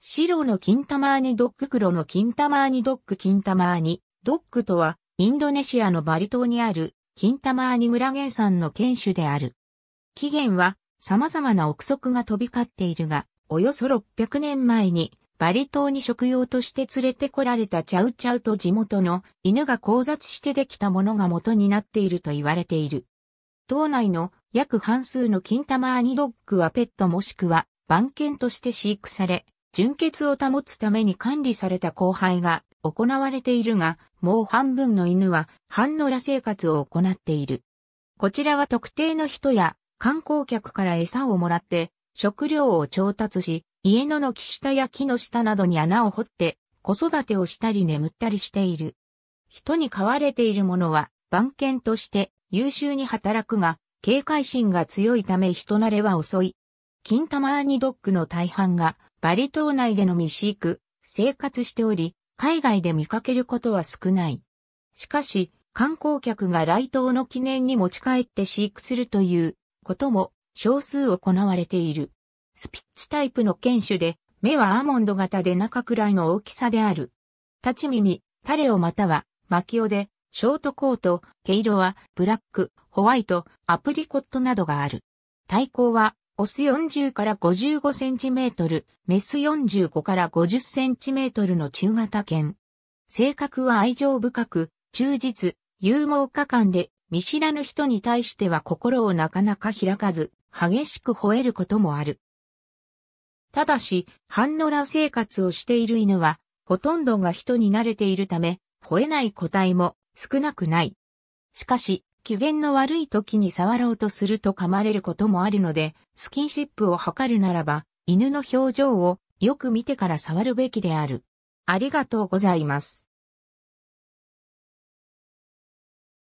白の金玉ーニドッグ黒の金玉ーニドッグ金玉ーニドッグとは、インドネシアのバリ島にある、金玉ーニ村原産の犬種である。起源は、様々な憶測が飛び交っているが、およそ600年前に、バリ島に食用として連れてこられたチャウチャウと地元の犬が交雑してできたものが元になっていると言われている。島内の約半数の金玉ーニドッグはペットもしくは番犬として飼育され、純血を保つために管理された交配が行われているが、もう半分の犬は半野良生活を行っている。こちらは特定の人や観光客から餌をもらって食料を調達し、家の軒下や木の下などに穴を掘って子育てをしたり眠ったりしている。人に飼われているものは番犬として優秀に働くが、警戒心が強いため人慣れは遅い。金玉アニドッグの大半がバリ島内でのみ飼育、生活しており、海外で見かけることは少ない。しかし、観光客が来島の記念に持ち帰って飼育するということも少数行われている。スピッツタイプの犬種で、目はアーモンド型で中くらいの大きさである。立ち耳、タレオまたは、キ尾で、ショートコート、毛色は、ブラック、ホワイト、アプリコットなどがある。対抗は、オス40から55センチメートル、メス45から50センチメートルの中型犬。性格は愛情深く、忠実、勇猛果敢で、見知らぬ人に対しては心をなかなか開かず、激しく吠えることもある。ただし、半野良生活をしている犬は、ほとんどが人に慣れているため、吠えない個体も少なくない。しかし、機嫌の悪い時に触ろうとすると噛まれることもあるので、スキンシップを図るならば、犬の表情をよく見てから触るべきである。ありがとうございます。